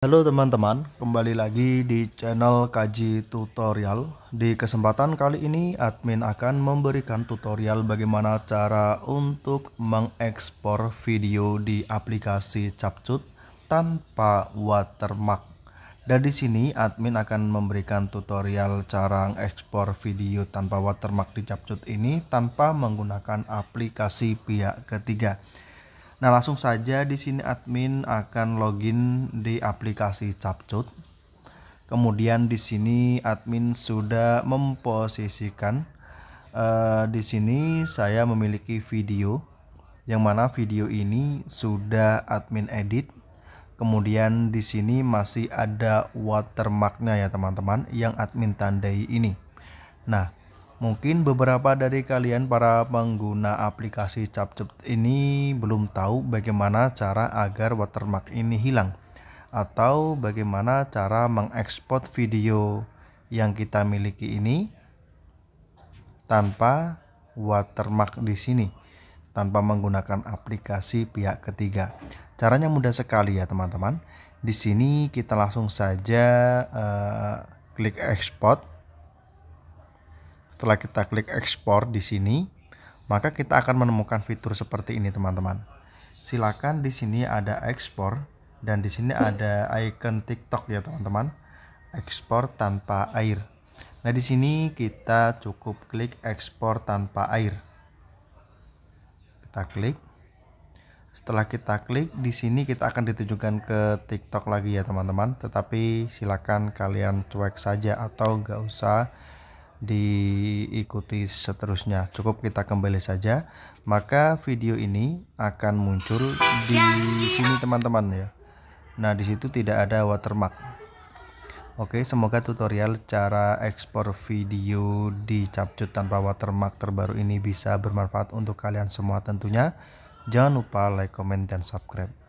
Halo teman-teman, kembali lagi di channel Kaji Tutorial. Di kesempatan kali ini admin akan memberikan tutorial bagaimana cara untuk mengekspor video di aplikasi Capcut tanpa watermark. Dan di sini admin akan memberikan tutorial cara ekspor video tanpa watermark di Capcut ini tanpa menggunakan aplikasi pihak ketiga. Nah, langsung saja di sini admin akan login di aplikasi Capcut. Kemudian di sini admin sudah memposisikan uh, di sini saya memiliki video yang mana video ini sudah admin edit. Kemudian di sini masih ada watermarknya ya teman-teman yang admin tandai ini. Nah, Mungkin beberapa dari kalian para pengguna aplikasi CapCut ini belum tahu bagaimana cara agar watermark ini hilang atau bagaimana cara mengekspor video yang kita miliki ini tanpa watermark di sini tanpa menggunakan aplikasi pihak ketiga. Caranya mudah sekali ya teman-teman. Di sini kita langsung saja uh, klik export setelah kita klik ekspor di sini, maka kita akan menemukan fitur seperti ini teman-teman. Silakan di sini ada ekspor dan di sini ada icon TikTok ya teman-teman. Ekspor tanpa air. Nah, di sini kita cukup klik ekspor tanpa air. Kita klik. Setelah kita klik di sini kita akan ditujukan ke TikTok lagi ya teman-teman. Tetapi silakan kalian cuek saja atau gak usah diikuti seterusnya cukup kita kembali saja maka video ini akan muncul di sini teman-teman ya nah disitu tidak ada watermark Oke semoga tutorial cara ekspor video di capcut tanpa watermark terbaru ini bisa bermanfaat untuk kalian semua tentunya jangan lupa like comment dan subscribe